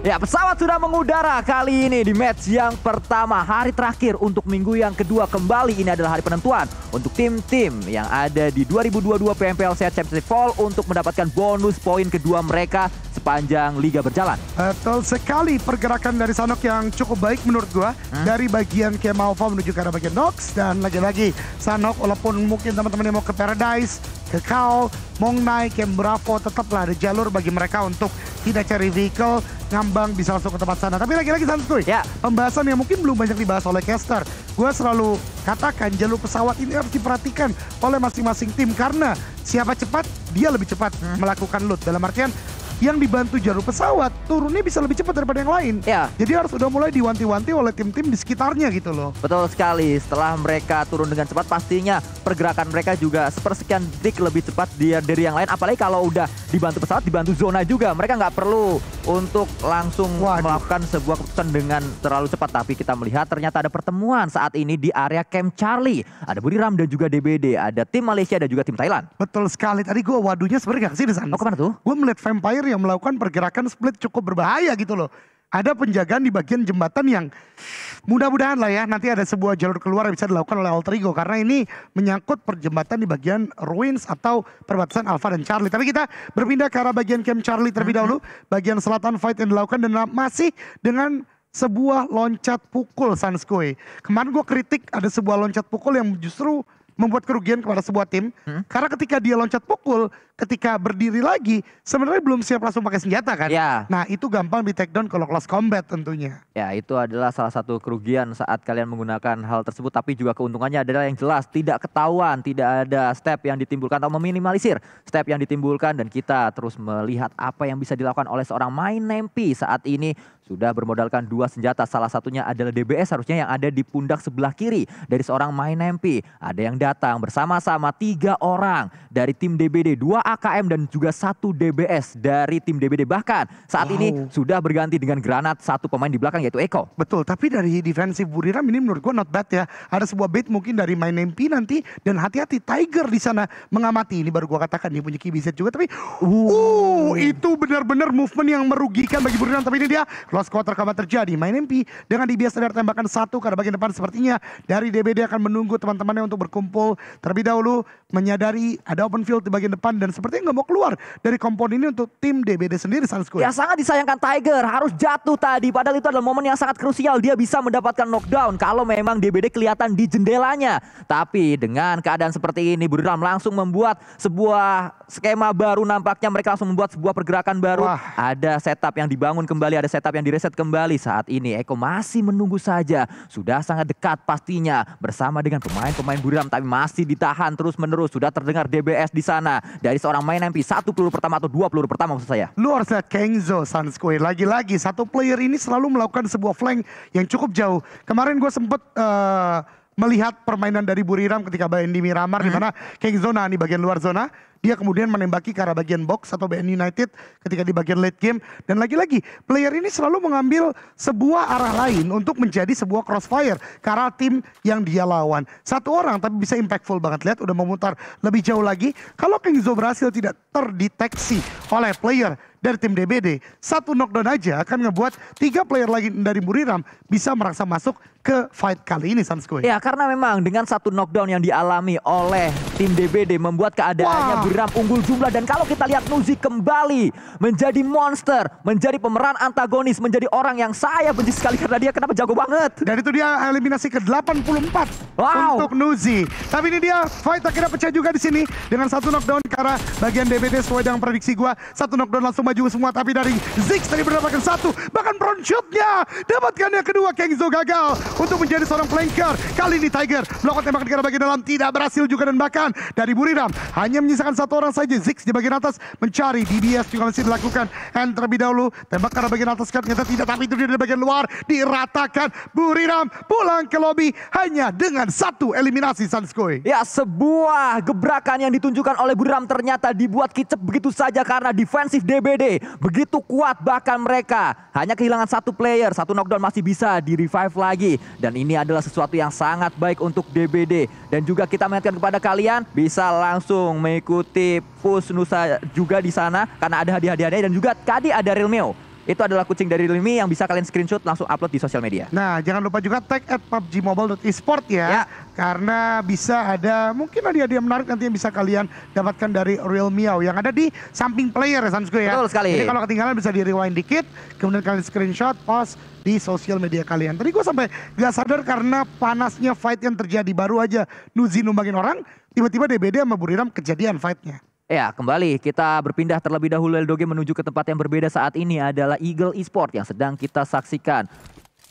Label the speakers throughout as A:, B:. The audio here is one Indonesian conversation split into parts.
A: Ya, pesawat sudah mengudara kali ini di match yang pertama. Hari terakhir untuk minggu yang kedua kembali ini adalah hari penentuan. Untuk tim-tim yang ada di 2022 Sehat Championship Fall untuk mendapatkan bonus poin kedua mereka sepanjang liga berjalan.
B: Betul sekali pergerakan dari Sanok yang cukup baik menurut gua hmm? dari bagian Kemalva menuju ke arah bagian Nox dan lagi-lagi Sanok walaupun mungkin teman-teman yang mau ke Paradise, ke Kau, Mongnai, naik Bravo tetaplah ada jalur bagi mereka untuk tidak cari vehicle ngambang bisa langsung ke tempat sana. Tapi lagi-lagi santuy. Ya. Pembahasan yang mungkin belum banyak dibahas oleh caster. Gue selalu katakan jalur pesawat ini harus diperhatikan oleh masing-masing tim karena siapa cepat dia lebih cepat hmm. melakukan loot. Dalam artian yang dibantu jalur pesawat turunnya bisa lebih cepat daripada yang lain. Ya. Jadi harus udah mulai diwanti-wanti oleh tim-tim di sekitarnya gitu loh.
A: Betul sekali. Setelah mereka turun dengan cepat pastinya pergerakan mereka juga sepersekian detik lebih cepat dia dari yang lain. Apalagi kalau udah dibantu pesawat, dibantu zona juga. Mereka nggak perlu untuk langsung Waduh. melakukan sebuah keputusan dengan terlalu cepat. Tapi kita melihat ternyata ada pertemuan saat ini di area Camp Charlie. Ada Buriram dan juga DBD, ada tim Malaysia dan juga tim Thailand. Betul
B: sekali. Tadi gue waduhnya sebenarnya gak kesini, San. Oh kemana tuh? Gue melihat Vampire yang melakukan pergerakan split cukup berbahaya gitu loh. Ada penjagaan di bagian jembatan yang mudah-mudahan lah ya nanti ada sebuah jalur keluar yang bisa dilakukan oleh alter ego karena ini menyangkut perjembatan di bagian ruins atau perbatasan Alpha dan Charlie. Tapi kita berpindah ke arah bagian Camp Charlie terlebih hmm. dahulu, bagian selatan fight yang dilakukan dan masih dengan sebuah loncat pukul Sanskoy. Kemarin gue kritik ada sebuah loncat pukul yang justru membuat kerugian kepada sebuah tim. Hmm? Karena ketika dia loncat pukul, ketika berdiri lagi, sebenarnya belum siap langsung pakai senjata kan? Ya. Nah itu gampang di take down kalau kelas combat tentunya.
A: Ya itu adalah salah satu kerugian saat kalian menggunakan hal tersebut. Tapi juga keuntungannya adalah yang jelas tidak ketahuan, tidak ada step yang ditimbulkan atau meminimalisir step yang ditimbulkan. Dan kita terus melihat apa yang bisa dilakukan oleh seorang main Nempi saat ini sudah bermodalkan dua senjata, salah satunya adalah DBS harusnya yang ada di pundak sebelah kiri dari seorang main MP. Ada yang datang bersama-sama tiga orang dari tim DBD, dua AKM dan juga satu DBS dari tim DBD. Bahkan saat wow. ini sudah berganti dengan granat satu pemain di belakang yaitu Eko. Betul, tapi dari defensif Buriram ini menurut gue not bad
B: ya. Ada sebuah bait mungkin dari main MP nanti dan hati-hati Tiger di sana mengamati. Ini baru gue katakan dia punya key juga tapi uh, uh itu benar-benar movement yang merugikan bagi Buriram tapi ini dia Close quarter akan terjadi. Main MP dengan DBS dari tembakan satu karena bagian depan sepertinya dari DBD akan menunggu teman-temannya untuk berkumpul terlebih dahulu menyadari ada open field di bagian depan dan sepertinya nggak mau keluar
A: dari kompon ini untuk tim DBD sendiri Sunsquare. Ya, sangat disayangkan Tiger harus jatuh tadi padahal itu adalah momen yang sangat krusial dia bisa mendapatkan knockdown kalau memang DBD kelihatan di jendelanya. Tapi dengan keadaan seperti ini Buriram langsung membuat sebuah skema baru nampaknya mereka langsung membuat sebuah pergerakan baru. Wah. Ada setup yang dibangun kembali, ada setup yang direset kembali saat ini. Eko masih menunggu saja. Sudah sangat dekat pastinya bersama dengan pemain-pemain Buriram tapi masih ditahan terus-menerus. Sudah terdengar DBS di sana dari seorang main MP. Satu peluru pertama atau dua peluru pertama maksud saya.
B: Luar biasa Kenzo Sun Lagi-lagi satu player ini selalu melakukan sebuah flank yang cukup jauh. Kemarin gue sempat uh, eh, melihat permainan dari Buriram ketika Bandi Miramar hmm. di mana King Zona di bagian luar zona dia kemudian menembaki ke arah bagian box atau BN United ketika di bagian late game dan lagi-lagi player ini selalu mengambil sebuah arah lain untuk menjadi sebuah crossfire ke arah tim yang dia lawan satu orang tapi bisa impactful banget lihat udah memutar lebih jauh lagi kalau King Kingzo berhasil tidak terdeteksi oleh player dari tim DBD. Satu knockdown aja akan ngebuat tiga player lagi dari Buriram bisa merasa masuk ke fight kali ini Sanskoi.
A: Ya karena memang dengan satu knockdown yang dialami oleh tim DBD membuat keadaannya wow. Buriram unggul jumlah. Dan kalau kita lihat Nuzi kembali menjadi monster, menjadi pemeran antagonis, menjadi orang yang saya benci sekali karena dia kenapa jago banget. Dan itu dia eliminasi ke-84
B: wow. untuk Nuzi. Tapi ini dia fight akhirnya pecah juga di sini dengan satu knockdown karena bagian DBD sesuai dengan prediksi gua satu knockdown langsung maju semua tapi dari Ziggs tadi mendapatkan satu bahkan front shootnya dapatkan yang kedua Kengzo gagal untuk menjadi seorang flanker kali ini Tiger melakukan tembakan ke bagian dalam tidak berhasil juga dan bahkan dari Buriram hanya menyisakan satu orang saja Ziggs di bagian atas mencari DBS juga masih dilakukan and terlebih dahulu tembak ke bagian atas kan ternyata tidak tapi itu di bagian luar diratakan Buriram pulang ke lobby
A: hanya dengan satu eliminasi Sanskoy ya sebuah gebrakan yang ditunjukkan oleh Buriram ternyata dibuat kicep begitu saja karena defensif DB begitu kuat bahkan mereka hanya kehilangan satu player, satu knockdown masih bisa di revive lagi dan ini adalah sesuatu yang sangat baik untuk DBD dan juga kita mengingatkan kepada kalian bisa langsung mengikuti push Nusa juga di sana karena ada hadiah-hadiahnya dan juga tadi ada Realmeo itu adalah kucing dari Realme yang bisa kalian screenshot langsung upload di sosial media.
B: Nah, jangan lupa juga tag at pubgmobile.esport ya, ya. Karena bisa ada mungkin ada hadiah menarik nanti yang bisa kalian dapatkan dari Real Miao yang ada di samping player ya Sansku ya. Betul sekali. Jadi kalau ketinggalan bisa di rewind dikit, kemudian kalian screenshot, post di sosial media kalian. Tadi gue sampai gak sadar karena panasnya fight yang terjadi baru aja Nuzi numbangin orang, tiba-tiba DBD sama Buriram kejadian fightnya.
A: Ya, kembali kita berpindah terlebih dahulu Eldoge menuju ke tempat yang berbeda saat ini adalah Eagle Esports yang sedang kita saksikan.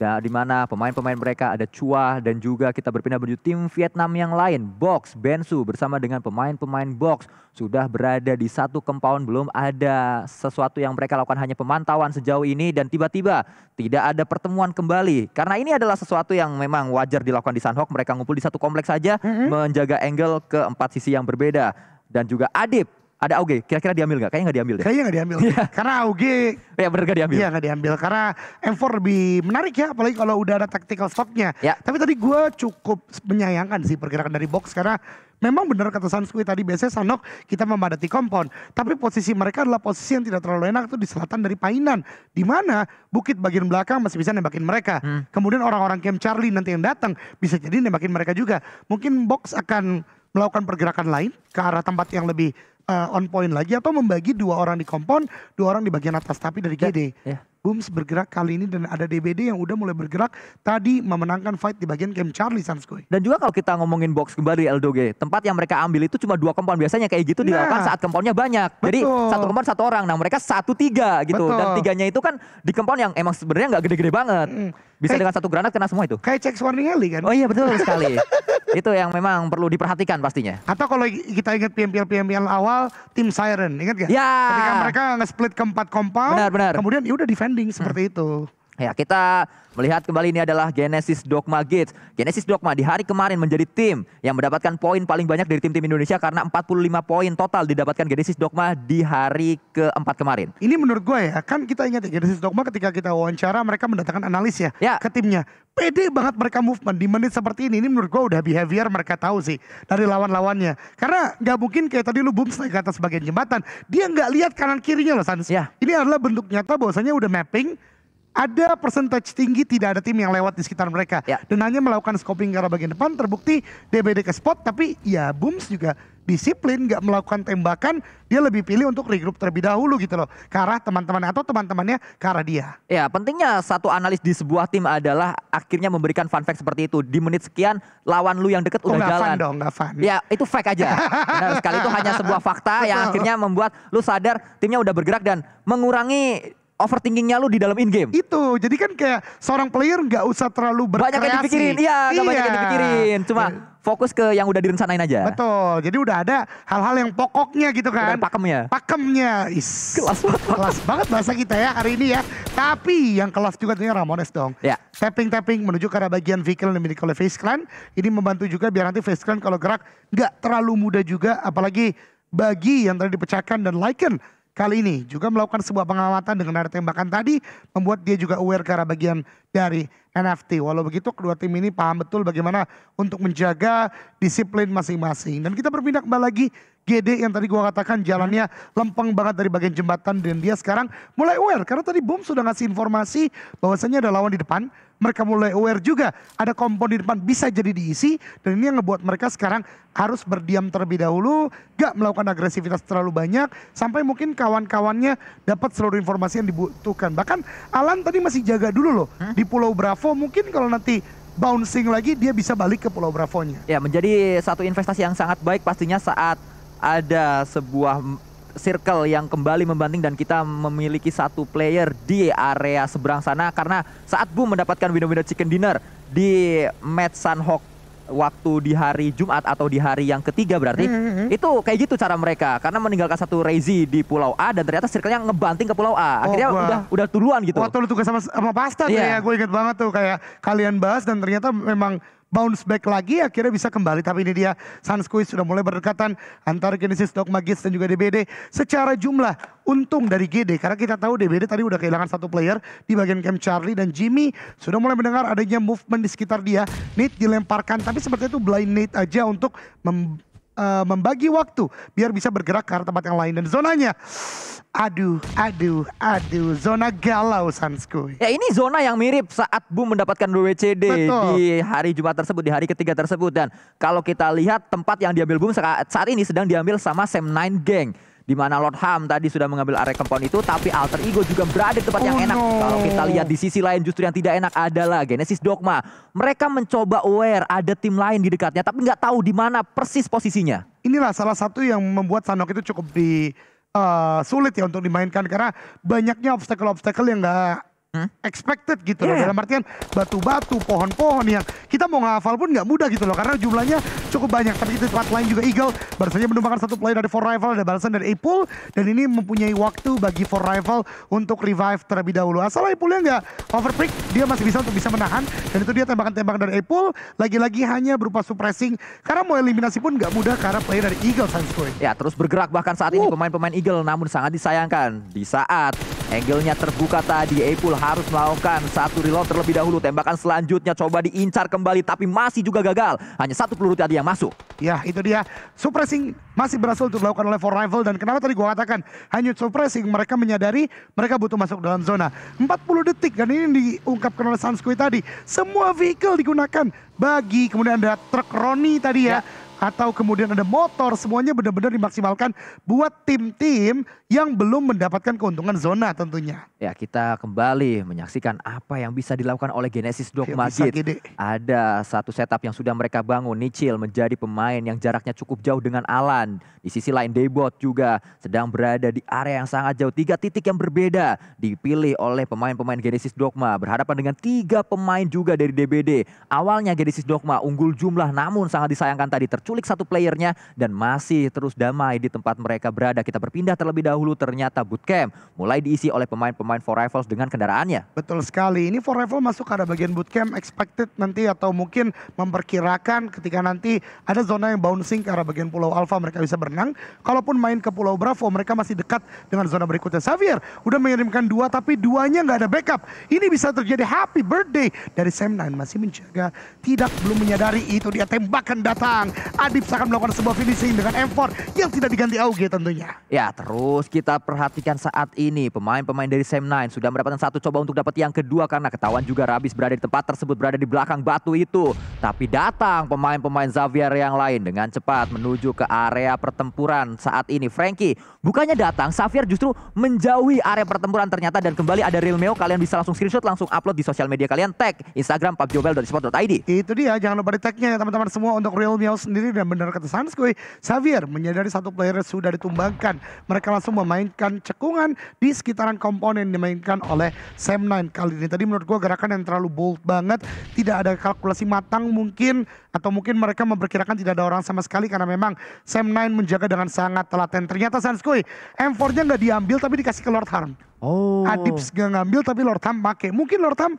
A: Ya, di mana pemain-pemain mereka ada Chua dan juga kita berpindah menuju tim Vietnam yang lain. Box, Bensu bersama dengan pemain-pemain Box sudah berada di satu compound. Belum ada sesuatu yang mereka lakukan hanya pemantauan sejauh ini dan tiba-tiba tidak ada pertemuan kembali. Karena ini adalah sesuatu yang memang wajar dilakukan di Sanhok Mereka ngumpul di satu kompleks saja mm -hmm. menjaga angle ke empat sisi yang berbeda dan juga Adib. Ada Auge, kira-kira diambil nggak? Kayaknya nggak diambil deh. Kayaknya nggak diambil. Iya. karena Auge... Ya bener gak diambil. Iya nggak
B: diambil. Karena M4 lebih menarik ya. Apalagi kalau udah ada tactical stocknya. Ya. Tapi tadi gue cukup menyayangkan sih pergerakan dari box. Karena Memang benar kata Sanskui tadi biasanya Sanok kita memadati kompon, tapi posisi mereka adalah posisi yang tidak terlalu enak itu di selatan dari Painan, di mana bukit bagian belakang masih bisa nembakin mereka. Hmm. Kemudian orang-orang Camp Charlie nanti yang datang bisa jadi nembakin mereka juga. Mungkin box akan melakukan pergerakan lain ke arah tempat yang lebih uh, on point lagi atau membagi dua orang di kompon, dua orang di bagian atas tapi dari ya, GD. Yeah, yeah. Booms bergerak kali ini dan ada DBD yang udah mulai bergerak tadi memenangkan fight di bagian game Charlie
A: Sanskoy. Dan juga kalau kita ngomongin box kembali Eldoge, tempat yang mereka ambil itu cuma dua kompon biasanya kayak gitu nah, dilakukan iya. saat komponnya banyak. Betul. Jadi satu kompon satu orang, nah mereka satu tiga gitu betul. dan tiganya itu kan di kompon yang emang sebenarnya nggak gede-gede banget. Mm. Bisa hey, dengan satu granat kena semua itu. Kayak cek warning Heli kan? Oh iya betul sekali. itu yang memang perlu diperhatikan pastinya. Atau kalau kita ingat PMPL-PMPL
B: awal, tim Siren, ingat gak? Ya. Ketika mereka nge-split ke empat compound, benar, benar. kemudian ya udah defending seperti hmm. itu.
A: Ya, kita melihat kembali ini adalah Genesis Dogma Gates. Genesis Dogma di hari kemarin menjadi tim yang mendapatkan poin paling banyak dari tim-tim Indonesia karena 45 poin total didapatkan Genesis Dogma di hari keempat kemarin.
B: Ini menurut gue ya, kan kita ingat ya Genesis Dogma ketika kita wawancara mereka mendatangkan analis ya, ya. ke timnya. Pede banget mereka movement di menit seperti ini. Ini menurut gue udah behavior mereka tahu sih dari lawan-lawannya. Karena nggak mungkin kayak tadi lu boom naik ke atas bagian jembatan. Dia nggak lihat kanan kirinya loh Sans. Ya. Ini adalah bentuk nyata bahwasanya udah mapping ada persentase tinggi tidak ada tim yang lewat di sekitar mereka ya. dan hanya melakukan scoping ke arah bagian depan terbukti DBD ke spot tapi ya Booms juga disiplin nggak melakukan tembakan dia lebih pilih untuk regroup terlebih dahulu gitu loh ke arah teman-temannya atau teman-temannya ke arah dia.
A: Ya pentingnya satu analis di sebuah tim adalah akhirnya memberikan fun fact seperti itu di menit sekian lawan lu yang deket oh, udah gak jalan. Fun dong, gak fun. Ya itu fact aja. Benar sekali itu hanya sebuah fakta yang akhirnya membuat lu sadar timnya udah bergerak dan mengurangi overthinkingnya lu di dalam in game. Itu, jadi kan kayak seorang player nggak usah terlalu berkreasi. Banyak yang dipikirin, iya, iya. banyak yang iya. dipikirin. Cuma ya. fokus ke yang udah direncanain aja. Betul, jadi udah ada hal-hal yang pokoknya
B: gitu kan. Udah pakemnya. Pakemnya, is. Kelas banget. kelas banget bahasa kita ya hari ini ya. Tapi yang kelas juga tuh Ramones dong. Ya. Tapping-tapping menuju ke arah bagian vehicle yang dimiliki oleh Face Clan. Ini membantu juga biar nanti Face Clan kalau gerak nggak terlalu mudah juga. Apalagi bagi yang tadi dipecahkan dan Lycan kali ini juga melakukan sebuah pengamatan dengan ada tembakan tadi membuat dia juga aware ke arah bagian dari NFT. Walau begitu kedua tim ini paham betul bagaimana untuk menjaga disiplin masing-masing. Dan kita berpindah kembali lagi GD yang tadi gua katakan jalannya lempeng banget dari bagian jembatan dan dia sekarang mulai aware karena tadi Bom sudah ngasih informasi bahwasanya ada lawan di depan mereka mulai aware juga ada kompon di depan bisa jadi diisi dan ini yang ngebuat mereka sekarang harus berdiam terlebih dahulu gak melakukan agresivitas terlalu banyak sampai mungkin kawan-kawannya dapat seluruh informasi yang dibutuhkan bahkan Alan tadi masih jaga dulu loh hmm? di Pulau Bravo mungkin kalau nanti bouncing lagi dia bisa balik
A: ke Pulau Bravo-nya. Ya menjadi satu investasi yang sangat baik pastinya saat ada sebuah circle yang kembali membanting dan kita memiliki satu player di area seberang sana karena saat Bu mendapatkan window-window chicken dinner di match Sunhawk waktu di hari Jumat atau di hari yang ketiga berarti mm -hmm. itu kayak gitu cara mereka karena meninggalkan satu Rezi di Pulau A dan ternyata circle-nya ngebanting ke Pulau A oh, akhirnya oh, udah udah duluan gitu. Waktu lu tugas
B: sama sama pasta iya. yeah. ya gue inget banget tuh kayak kalian bahas dan ternyata memang bounce back lagi akhirnya bisa kembali tapi ini dia Sunsquiz sudah mulai berdekatan antara Genesis Dog Magis dan juga DBD secara jumlah untung dari GD karena kita tahu DBD tadi udah kehilangan satu player di bagian camp Charlie dan Jimmy sudah mulai mendengar adanya movement di sekitar dia Nate dilemparkan tapi seperti itu blind Nate aja untuk uh, membagi waktu biar bisa bergerak ke
A: tempat yang lain dan zonanya aduh aduh aduh zona galau Sansku. Ya ini zona yang mirip saat Boom mendapatkan WCD Betul. di hari Jumat tersebut di hari ketiga tersebut dan kalau kita lihat tempat yang diambil Boom saat ini sedang diambil sama Sam Nine Gang di mana Lord Ham tadi sudah mengambil area compound itu, tapi Alter Ego juga berada di tempat oh yang enak. No. Kalau kita lihat di sisi lain justru yang tidak enak adalah Genesis Dogma. Mereka mencoba aware ada tim lain di dekatnya, tapi nggak tahu di mana persis posisinya.
B: Inilah salah satu yang membuat Sanok itu cukup di uh, sulit ya untuk dimainkan karena banyaknya obstacle-obstacle yang nggak hmm? expected gitu yeah. loh. Iya, iya. Dalam artian batu-batu, pohon-pohon yang kita mau ngafal pun nggak mudah gitu loh. Karena jumlahnya cukup banyak. Tapi itu tempat lain juga Eagle baru saja menumpangkan satu player dari Four Rival. Ada balasan dari Apple Dan ini mempunyai waktu bagi Four Rival untuk revive terlebih dahulu. Asal Apple-nya nggak overpick, dia masih bisa untuk bisa menahan. Dan itu dia tembakan-tembakan dari Apple Lagi-lagi hanya berupa suppressing. Karena mau eliminasi pun nggak mudah karena player dari Eagle Sunscreen
A: Ya terus bergerak bahkan saat ini uh. pemain-pemain Eagle. Namun sangat disayangkan di saat Angle-nya terbuka tadi, Apple harus melakukan satu reload terlebih dahulu. Tembakan selanjutnya coba diincar kembali, tapi masih juga gagal. Hanya satu peluru tadi yang masuk.
B: Ya, itu dia. Suppressing masih berhasil untuk dilakukan oleh four Rival. Dan kenapa tadi gue katakan, hanya suppressing mereka menyadari mereka butuh masuk dalam zona. 40 detik, dan ini diungkapkan oleh Sanskui tadi. Semua vehicle digunakan bagi, kemudian ada truk Roni tadi ya. ya atau kemudian ada motor semuanya benar-benar dimaksimalkan buat tim-tim yang belum mendapatkan keuntungan zona tentunya.
A: Ya kita kembali menyaksikan apa yang bisa dilakukan oleh Genesis Dogma Ya, Ada satu setup yang sudah mereka bangun. Nichil menjadi pemain yang jaraknya cukup jauh dengan Alan. Di sisi lain Debot juga sedang berada di area yang sangat jauh. Tiga titik yang berbeda dipilih oleh pemain-pemain Genesis Dogma. Berhadapan dengan tiga pemain juga dari DBD. Awalnya Genesis Dogma unggul jumlah namun sangat disayangkan tadi ter culik satu playernya dan masih terus damai di tempat mereka berada. Kita berpindah terlebih dahulu ternyata bootcamp mulai diisi oleh pemain-pemain Four Rivals dengan kendaraannya.
B: Betul sekali. Ini Four Rivals masuk ada bagian bootcamp expected nanti atau mungkin memperkirakan ketika nanti ada zona yang bouncing ke arah bagian Pulau Alpha mereka bisa berenang. Kalaupun main ke Pulau Bravo mereka masih dekat dengan zona berikutnya. Xavier udah mengirimkan dua tapi duanya nggak ada backup. Ini bisa terjadi happy birthday dari Sam Nine masih menjaga tidak belum menyadari itu dia tembakan datang Adip akan melakukan sebuah finishing dengan M4 yang tidak diganti Auge tentunya.
A: Ya terus kita perhatikan saat ini pemain-pemain dari Sam9 sudah mendapatkan satu coba untuk dapat yang kedua karena ketahuan juga Rabis berada di tempat tersebut berada di belakang batu itu. Tapi datang pemain-pemain Xavier yang lain dengan cepat menuju ke area pertempuran saat ini. Frankie bukannya datang Xavier justru menjauhi area pertempuran ternyata dan kembali ada Realmeo kalian bisa langsung screenshot langsung upload di sosial media kalian tag Instagram pubjobel.sport.id. Itu dia jangan lupa di tagnya
B: ya teman-teman semua untuk Realmeo sendiri sendiri dan benar kata Sanskoy, Xavier menyadari satu player sudah ditumbangkan. Mereka langsung memainkan cekungan di sekitaran komponen dimainkan oleh Sam Nine kali ini. Tadi menurut gue gerakan yang terlalu bold banget, tidak ada kalkulasi matang mungkin atau mungkin mereka memperkirakan tidak ada orang sama sekali karena memang Sam Nine menjaga dengan sangat telaten. Ternyata Sanskoy M4-nya nggak diambil tapi dikasih ke Lord Harm. Oh. Adips nggak ngambil tapi Lord Ham
A: pakai. Mungkin Lord Ham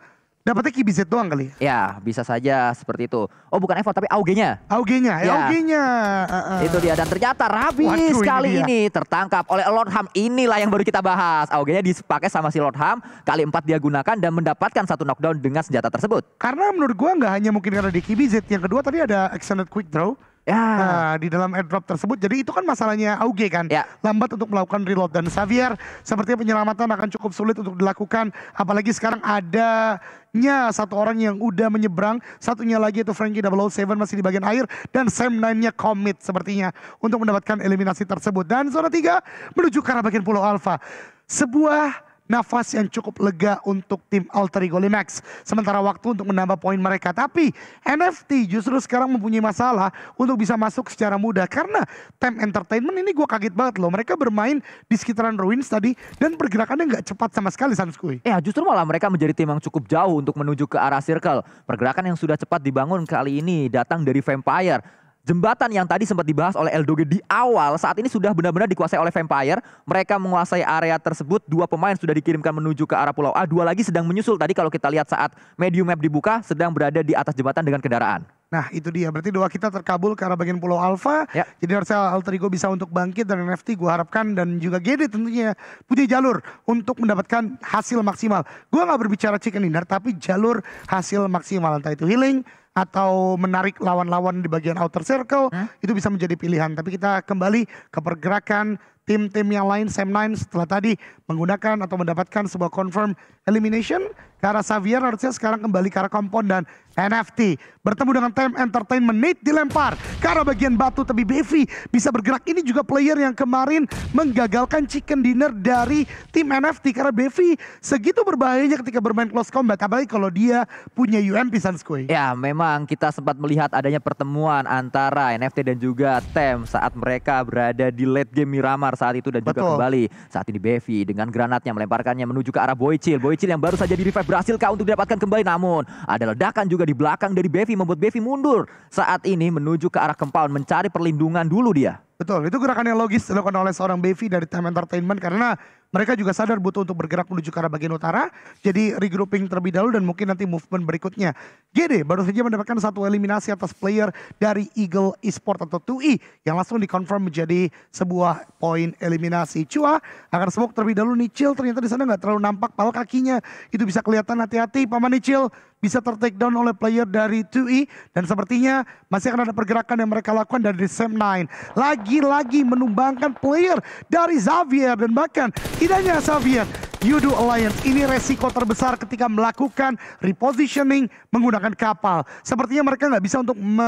A: Dapatnya kibizet doang kali? Ya? ya bisa saja seperti itu. Oh bukan Evo tapi AUG-nya. AUG-nya, ya. AUG-nya.
B: Ya. Uh, ah, uh. Ah. Itu dia dan ternyata rapi sekali ini, ini
A: tertangkap oleh Lord Ham. Inilah yang baru kita bahas. AUG-nya dipakai sama si Lord Ham kali empat dia gunakan dan mendapatkan satu knockdown dengan senjata tersebut. Karena menurut gua nggak hanya mungkin karena di kibizet, yang kedua tadi
B: ada extended quick draw. Ya. Nah, di dalam airdrop tersebut. Jadi itu kan masalahnya Auge kan. Ya. Lambat untuk melakukan reload dan Xavier sepertinya penyelamatan akan cukup sulit untuk dilakukan apalagi sekarang adanya satu orang yang udah menyeberang, satunya lagi itu Frankie 007 masih di bagian air dan Sam 9-nya commit sepertinya untuk mendapatkan eliminasi tersebut. Dan zona 3 menuju ke arah bagian Pulau Alpha. Sebuah nafas yang cukup lega untuk tim Alter Ego Limax. Sementara waktu untuk menambah poin mereka. Tapi NFT justru sekarang mempunyai masalah untuk bisa masuk secara mudah. Karena Tem Entertainment ini gue kaget banget loh. Mereka bermain di sekitaran Ruins tadi dan pergerakannya nggak cepat sama sekali Sanskui.
A: Ya justru malah mereka menjadi tim yang cukup jauh untuk menuju ke arah circle. Pergerakan yang sudah cepat dibangun kali ini datang dari Vampire. Jembatan yang tadi sempat dibahas oleh Eldoge di awal saat ini sudah benar-benar dikuasai oleh Vampire. Mereka menguasai area tersebut. Dua pemain sudah dikirimkan menuju ke arah Pulau A. Dua lagi sedang menyusul tadi kalau kita lihat saat medium map dibuka sedang berada di atas jembatan dengan kendaraan.
B: Nah itu dia, berarti doa kita terkabul ke arah bagian Pulau Alfa. Ya. Jadi harusnya alter ego bisa untuk bangkit dan NFT gue harapkan dan juga GD tentunya ya, punya jalur untuk mendapatkan hasil maksimal. Gue gak berbicara chicken dinner tapi jalur hasil maksimal. Entah itu healing, atau menarik lawan-lawan di bagian outer circle hmm? itu bisa menjadi pilihan. Tapi kita kembali ke pergerakan tim-tim yang lain Sam 9 setelah tadi menggunakan atau mendapatkan sebuah confirm elimination ke arah Xavier harusnya sekarang kembali ke arah kompon dan NFT. Bertemu dengan Time Entertainment, Nate dilempar karena bagian batu. Tapi Bevy bisa bergerak. Ini juga player yang kemarin menggagalkan chicken dinner dari tim NFT. Karena Bevy segitu berbahayanya ketika bermain close combat. Apalagi kalau dia punya UMP Sanskui.
A: Ya memang kita sempat melihat adanya pertemuan antara NFT dan juga Tem saat mereka berada di late game Miramar saat itu. Dan juga kembali saat ini Bevy dengan granatnya melemparkannya menuju ke arah Boycil. Boycil yang baru saja di revive berhasilkah untuk didapatkan kembali. Namun ada ledakan juga di belakang dari Bevi membuat Bevi mundur. Saat ini menuju ke arah compound mencari perlindungan dulu dia.
B: Betul, itu gerakan yang logis dilakukan oleh seorang Bevi dari Time Entertainment karena mereka juga sadar butuh untuk bergerak menuju ke arah bagian utara. Jadi regrouping terlebih dahulu dan mungkin nanti movement berikutnya. GD baru saja mendapatkan satu eliminasi atas player dari Eagle Esports atau 2E yang langsung dikonfirm menjadi sebuah poin eliminasi. Cua akan smoke terlebih dahulu Nichil ternyata di sana nggak terlalu nampak pal kakinya. Itu bisa kelihatan hati-hati Paman Nichil bisa tertake down oleh player dari 2E dan sepertinya masih akan ada pergerakan yang mereka lakukan dari Sam 9 lagi-lagi menumbangkan player dari Xavier dan bahkan tidak Xavier, you Yudu Alliance ini resiko terbesar ketika melakukan repositioning menggunakan kapal. Sepertinya mereka nggak bisa untuk me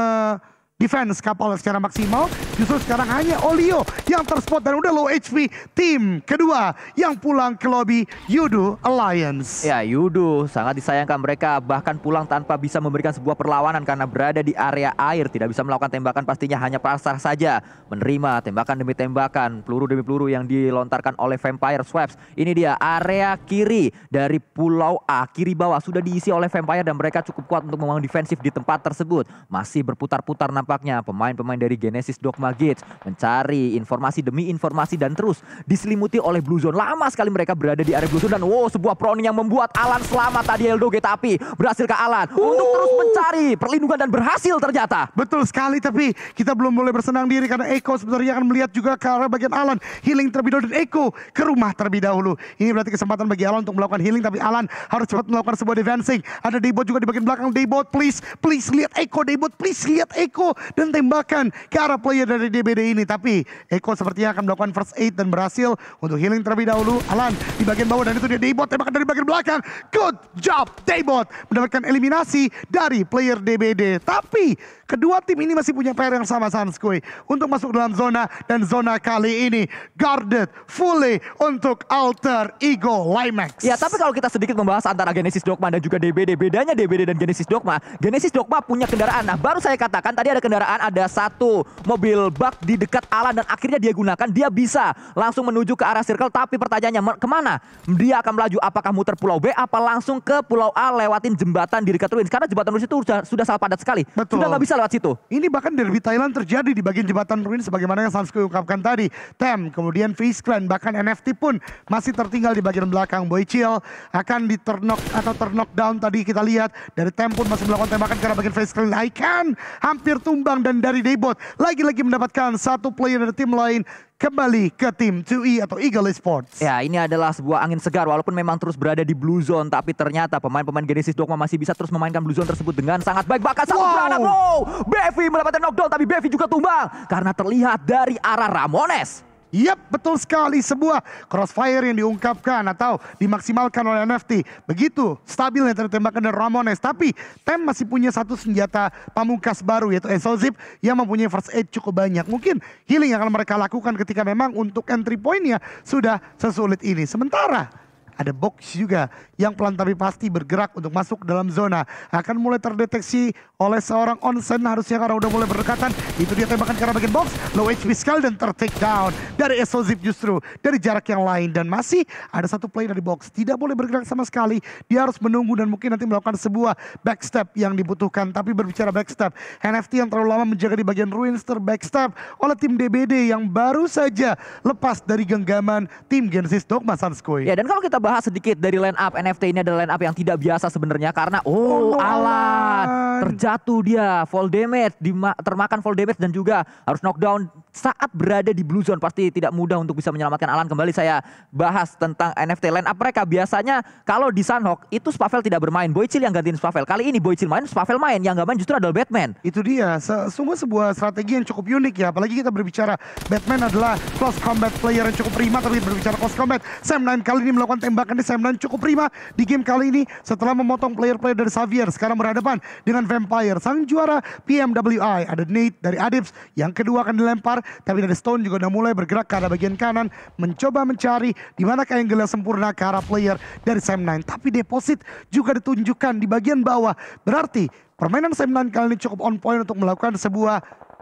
B: defense kapal secara maksimal. Justru sekarang hanya Olio yang terspot dan udah low
A: HP tim kedua yang pulang ke lobby Yudo Alliance. Ya Yudo sangat disayangkan mereka bahkan pulang tanpa bisa memberikan sebuah perlawanan karena berada di area air. Tidak bisa melakukan tembakan pastinya hanya pasar saja. Menerima tembakan demi tembakan, peluru demi peluru yang dilontarkan oleh Vampire Swabs. Ini dia area kiri dari Pulau A, kiri bawah sudah diisi oleh Vampire dan mereka cukup kuat untuk memang defensif di tempat tersebut. Masih berputar-putar nampak tampaknya pemain-pemain dari Genesis Dogma Gates mencari informasi demi informasi dan terus diselimuti oleh Blue Zone. Lama sekali mereka berada di area Blue Zone dan wow sebuah proning yang membuat Alan selamat tadi Eldoge tapi berhasil ke Alan oh. untuk terus mencari perlindungan dan berhasil ternyata.
B: Betul sekali tapi kita belum boleh bersenang diri karena Eko sebenarnya akan melihat juga ke arah bagian Alan. Healing terlebih dahulu dan Eko ke rumah terlebih dahulu. Ini berarti kesempatan bagi Alan untuk melakukan healing tapi Alan harus cepat melakukan sebuah defensing. Ada Daybot juga di bagian belakang. Daybot please, please lihat Eko. Daybot please lihat Eko dan tembakan ke arah player dari DBD ini. Tapi Eko sepertinya akan melakukan first aid dan berhasil untuk healing terlebih dahulu. Alan di bagian bawah dan itu dia Daybot tembakan dari bagian belakang. Good job Daybot mendapatkan eliminasi dari player DBD. Tapi kedua tim ini masih punya PR yang sama Sanskui untuk masuk dalam zona dan zona kali ini
A: guarded fully untuk alter ego Limax. Ya tapi kalau kita sedikit membahas antara Genesis Dogma dan juga DBD. Bedanya DBD dan Genesis Dogma. Genesis Dogma punya kendaraan. Nah baru saya katakan tadi ada kendaraan kendaraan ada satu mobil bak di dekat Alan dan akhirnya dia gunakan dia bisa langsung menuju ke arah circle tapi pertanyaannya kemana dia akan melaju apakah muter pulau B apa langsung ke pulau A lewatin jembatan di dekat ruins karena jembatan ruins itu sudah, sudah sangat padat sekali Betul. sudah nggak bisa lewat situ
B: ini bahkan dari Thailand terjadi di bagian jembatan ruins sebagaimana yang Samsky ungkapkan tadi Tem kemudian Face Clan bahkan NFT pun masih tertinggal di bagian belakang Boy Chill akan di turn atau turn down tadi kita lihat dari Tem pun masih melakukan tembakan karena bagian Face Clan Icon hampir tuh tumbang dan dari Daybot lagi-lagi mendapatkan satu player dari tim lain kembali ke tim
A: 2E atau Eagle Esports. Ya, ini adalah sebuah angin segar walaupun memang terus berada di blue zone tapi ternyata pemain-pemain Genesis Dogma masih bisa terus memainkan blue zone tersebut dengan sangat baik bahkan satu wow. beranak. Wow, bevy mendapatkan knockdown tapi bevy juga tumbang karena terlihat dari arah Ramones. Yap, betul
B: sekali sebuah crossfire yang diungkapkan atau dimaksimalkan oleh NFT. Begitu stabilnya tembakan dari Ramones. Tapi Tem masih punya satu senjata pamungkas baru yaitu Exosip yang mempunyai first aid cukup banyak. Mungkin healing yang akan mereka lakukan ketika memang untuk entry pointnya sudah sesulit ini. Sementara ada box juga yang pelan tapi pasti bergerak untuk masuk dalam zona. Akan mulai terdeteksi oleh seorang Onsen harusnya karena udah mulai berdekatan. Itu dia tembakan karena bagian box. Low HP sekali dan ter down dari Esozip justru. Dari jarak yang lain dan masih ada satu play dari box. Tidak boleh bergerak sama sekali. Dia harus menunggu dan mungkin nanti melakukan sebuah backstep yang dibutuhkan. Tapi berbicara backstep. NFT yang terlalu lama menjaga di bagian ruins terbackstep oleh tim DBD yang baru saja lepas dari genggaman tim Genesis Dogma Sanskoy. Ya
A: dan kalau kita bahas bahas sedikit dari line up NFT ini adalah line up yang tidak biasa sebenarnya karena oh, oh Alan terjatuh dia full damage termakan full damage dan juga harus knockdown saat berada di blue zone pasti tidak mudah untuk bisa menyelamatkan Alan. Kembali saya bahas tentang NFT line up mereka. Biasanya kalau di Sanhok itu Spavel tidak bermain. Boycil yang gantiin Spavel. Kali ini Boycil main, Spavel main. Yang gak main justru adalah Batman. Itu dia. Sungguh sebuah strategi yang cukup unik ya. Apalagi kita berbicara Batman adalah close combat player
B: yang cukup prima. Tapi berbicara close combat. Sam Nine kali ini melakukan tembakan di Sam Nine cukup prima. Di game kali ini setelah memotong player-player dari Xavier. Sekarang berhadapan dengan Vampire. Sang juara PMWI. Ada Nate dari Adips. Yang kedua akan dilempar tapi dari Stone juga udah mulai bergerak ke arah bagian kanan, mencoba mencari di mana yang gelas sempurna ke arah player dari Sam 9. Tapi deposit juga ditunjukkan di bagian bawah. Berarti permainan Sam 9 kali ini cukup on point untuk melakukan sebuah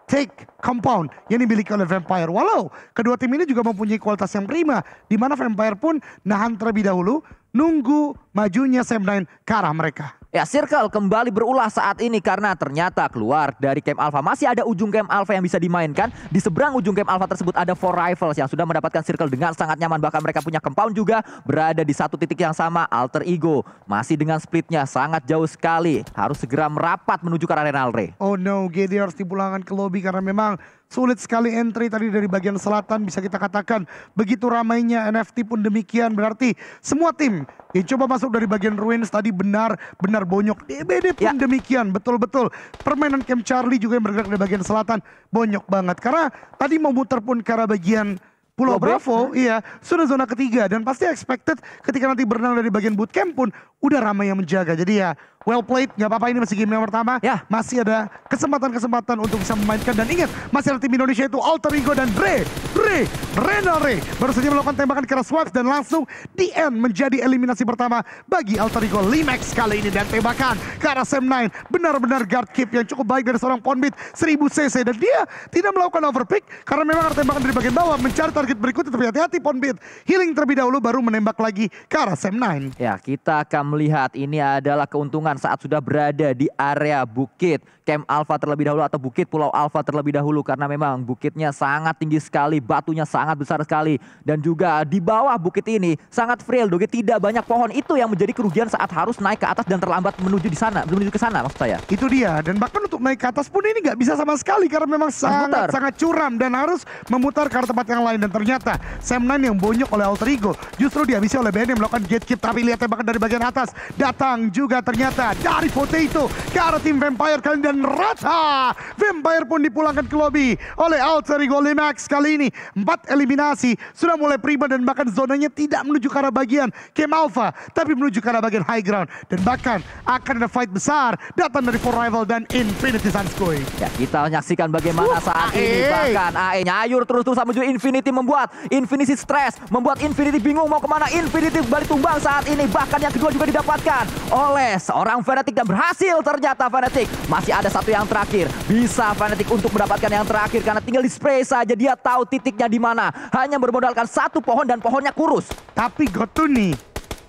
B: take compound yang dimiliki oleh Vampire. Walau kedua tim ini juga mempunyai kualitas yang prima, Dimana Vampire pun nahan terlebih dahulu, nunggu majunya Sam
A: 9 ke arah mereka. Ya, Circle kembali berulah saat ini karena ternyata keluar dari camp alpha. Masih ada ujung camp alpha yang bisa dimainkan. Di seberang ujung camp alpha tersebut ada four rivals yang sudah mendapatkan Circle dengan sangat nyaman. Bahkan mereka punya compound juga berada di satu titik yang sama. Alter Ego masih dengan splitnya sangat jauh sekali. Harus segera merapat menuju ke arena Alre.
B: Oh no, Gede harus dipulangkan ke lobby karena memang Sulit sekali entry tadi dari bagian selatan bisa kita katakan. Begitu ramainya NFT pun demikian. Berarti semua tim yang coba masuk dari bagian ruins tadi benar, benar bonyok. DBD pun ya. demikian, betul-betul. Permainan Camp Charlie juga yang bergerak dari bagian selatan bonyok banget. Karena tadi mau muter pun ke arah bagian Pulau Bravo, Bravo, hmm. iya, sudah zona ketiga dan pasti expected ketika nanti berenang dari bagian bootcamp pun udah ramai yang menjaga. Jadi ya Well played, nggak apa-apa ini masih game yang pertama. Ya. Masih ada kesempatan-kesempatan untuk bisa memainkan. Dan ingat, masih ada tim Indonesia itu Alter Ego dan Dre. Dre, Renare baru saja melakukan tembakan keras swipe dan langsung di end menjadi eliminasi pertama bagi Alter Ego Limax kali ini. Dan tembakan ke arah Sam 9 benar-benar guard keep yang cukup baik dari seorang Ponbit 1000cc. Dan dia tidak melakukan overpick karena memang ada tembakan dari bagian bawah mencari target berikutnya. Tapi hati-hati Ponbit, healing terlebih dahulu baru menembak lagi ke arah Sam 9.
A: Ya, kita akan melihat ini adalah keuntungan saat sudah berada di area bukit Camp Alpha terlebih dahulu atau Bukit Pulau Alpha terlebih dahulu karena memang bukitnya sangat tinggi sekali, batunya sangat besar sekali dan juga di bawah bukit ini sangat frail, Doge tidak banyak pohon itu yang menjadi kerugian saat harus naik ke atas dan terlambat menuju di sana, menuju ke sana maksud saya. Itu dia dan bahkan untuk naik ke atas pun ini nggak bisa
B: sama sekali karena memang nah, sangat memutar. sangat curam dan harus memutar ke tempat yang lain dan ternyata Sam Nine yang bonyok oleh Alter Ego justru dihabisi oleh Benny melakukan gatekeep tapi lihat tembakan dari bagian atas datang juga ternyata dari Potato ke arah tim Vampire kalian dan Rata. Vampire pun dipulangkan ke lobby oleh Alter Ego Limax kali ini. Empat eliminasi sudah mulai prima dan bahkan zonanya tidak menuju ke arah bagian Kem Alpha. Tapi menuju ke arah bagian high ground.
A: Dan bahkan akan ada fight besar datang dari Four Rival dan Infinity Sunscoy. Ya kita menyaksikan bagaimana uh, saat ini bahkan AE nyayur terus-terusan menuju Infinity membuat Infinity stres. Membuat Infinity bingung mau kemana. Infinity balik tumbang saat ini. Bahkan yang kedua juga didapatkan oleh seorang fanatik dan berhasil ternyata fanatik Masih ada ada satu yang terakhir. Bisa Fnatic untuk mendapatkan yang terakhir karena tinggal di spray saja dia tahu titiknya di mana. Hanya bermodalkan satu pohon dan pohonnya kurus. Tapi Gotuni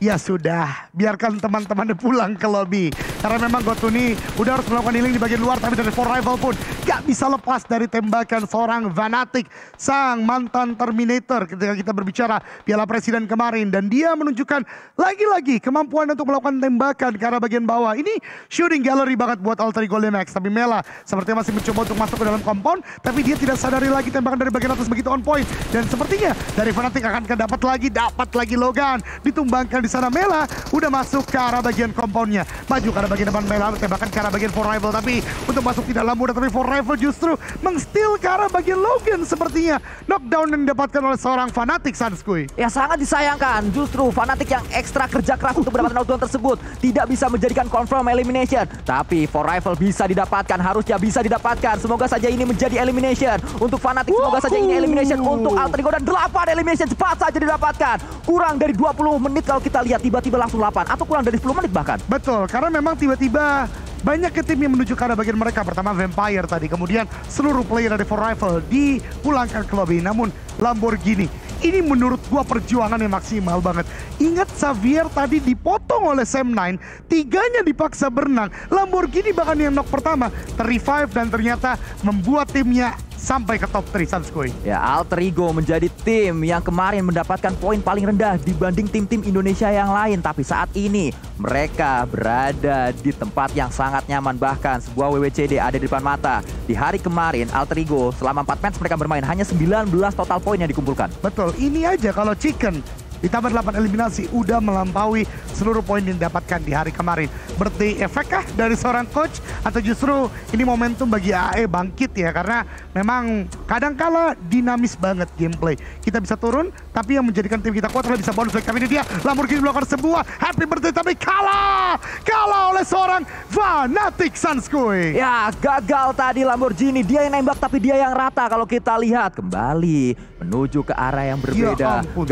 A: ya sudah biarkan teman
B: teman pulang ke lobby karena memang Gotuni udah harus melakukan healing di bagian luar tapi dari four rival pun gak bisa lepas dari tembakan seorang fanatik sang mantan Terminator ketika kita berbicara Piala Presiden kemarin dan dia menunjukkan lagi-lagi kemampuan untuk melakukan tembakan ke arah bagian bawah ini shooting gallery banget buat Alter Max tapi Mela sepertinya masih mencoba untuk masuk ke dalam compound tapi dia tidak sadari lagi tembakan dari bagian atas begitu on point dan sepertinya dari fanatik akan dapat lagi dapat lagi Logan ditumbangkan di sana Mela udah masuk ke arah bagian compoundnya maju ke arah bagian depan Mela tembakan ke arah bagian for rival tapi untuk masuk tidak dalam mudah tapi for rival justru mengstil ke arah bagian Logan sepertinya knockdown yang didapatkan oleh seorang fanatik
A: Sanskui ya sangat disayangkan justru fanatik yang ekstra kerja keras untuk mendapatkan knockdown tersebut tidak bisa menjadikan confirm elimination tapi for rival bisa didapatkan harusnya bisa didapatkan semoga saja ini menjadi elimination untuk fanatik semoga saja ini elimination untuk alter ego dan 8 elimination cepat saja didapatkan kurang dari 20 menit kalau kita lihat tiba-tiba langsung 8 atau kurang dari 10 menit
B: bahkan. Betul, karena memang tiba-tiba banyak ke tim yang menuju ke arah bagian mereka. Pertama Vampire tadi, kemudian seluruh player dari For Rifle dipulangkan ke lobby. Namun Lamborghini, ini menurut gua perjuangan yang maksimal banget. Ingat Xavier tadi dipotong oleh Sam 9 tiganya dipaksa berenang. Lamborghini bahkan yang knock pertama, ter revive dan ternyata
A: membuat timnya sampai ke top 3 Sanskui. Ya, Alter Ego menjadi tim yang kemarin mendapatkan poin paling rendah dibanding tim-tim Indonesia yang lain. Tapi saat ini mereka berada di tempat yang sangat nyaman. Bahkan sebuah WWCD ada di depan mata. Di hari kemarin, Alter Ego selama 4 match mereka bermain hanya 19 total poin yang dikumpulkan. Betul, ini
B: aja kalau Chicken Ditambah 8 eliminasi, udah melampaui seluruh poin yang didapatkan di hari kemarin. Berarti efekkah dari seorang coach atau justru ini momentum bagi AE bangkit ya karena memang kadang kala dinamis banget gameplay. Kita bisa turun tapi yang menjadikan tim kita kuat adalah bisa bonus back. ini dia Lamborghini melakukan sebuah happy birthday tapi kalah.
A: Kalah oleh seorang Fanatic Sanskui. Ya gagal tadi Lamborghini. Dia yang nembak tapi dia yang rata kalau kita lihat. Kembali menuju ke arah yang ya berbeda. Ya ampun,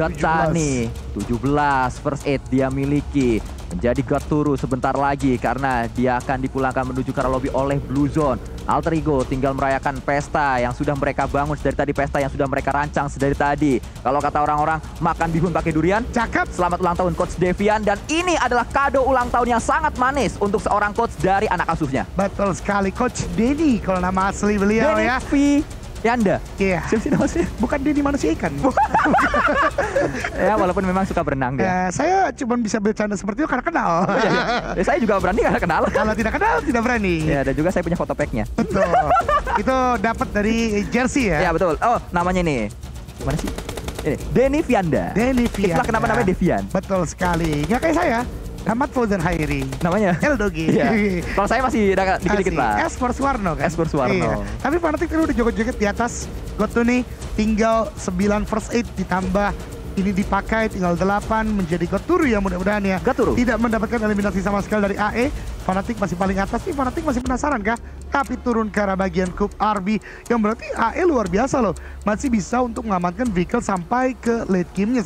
A: Tujuh 17 first aid dia miliki menjadi god turu sebentar lagi karena dia akan dipulangkan menuju ke lobby oleh Blue Zone. Alter Ego tinggal merayakan pesta yang sudah mereka bangun dari tadi, pesta yang sudah mereka rancang dari tadi. Kalau kata orang-orang, makan bihun pakai durian. Cakep. Selamat ulang tahun Coach Devian dan ini adalah kado ulang tahun yang sangat manis untuk seorang coach dari anak asuhnya. Betul sekali Coach Denny
B: kalau nama asli beliau Denny ya. V. Ya Anda. Iya. Yeah. Siapa saya? Bukan dia manusia ikan.
A: ya walaupun memang suka berenang dia. Ya, saya cuma bisa bercanda seperti itu karena kenal. Oh, iya, iya. Ya, saya juga berani karena kenal. Kalau tidak kenal tidak berani. Ya dan juga saya punya foto packnya. Betul. itu dapat dari jersey ya. Ya betul. Oh namanya nih. Gimana sih? Ini Denny
B: Vianda. Denny Vianda. Itulah kenapa namanya Devian. Betul sekali. Nggak kayak saya. Ahmad Fauzan Hairi. Namanya? El Dogi. Iya. Kalau saya
A: masih dikit-dikit lah. S for Suwarno kan? S for Suwarno. Iya.
B: Tapi fanatik tadi udah joget-joget di atas. Got nih tinggal 9 first aid ditambah ini dipakai tinggal 8 menjadi gaturu ya mudah-mudahan ya. gaturu Tidak mendapatkan eliminasi sama sekali dari AE. Fanatik masih paling atas nih, Fanatik masih penasaran kah? Tapi turun ke arah bagian Cup RB yang berarti AE luar biasa loh. Masih bisa untuk mengamankan vehicle sampai ke late game-nya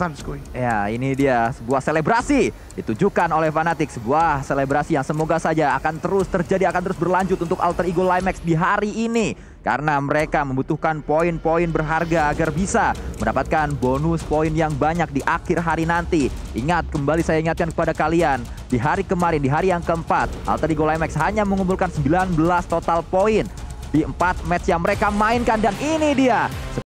A: Ya, ini dia sebuah selebrasi ditujukan oleh Fanatik. Sebuah selebrasi yang semoga saja akan terus terjadi, akan terus berlanjut untuk alter ego Limax di hari ini karena mereka membutuhkan poin-poin berharga agar bisa mendapatkan bonus poin yang banyak di akhir hari nanti. Ingat, kembali saya ingatkan kepada kalian, di hari kemarin, di hari yang keempat, Alteri Golemex hanya mengumpulkan 19 total poin di 4 match yang mereka mainkan dan ini dia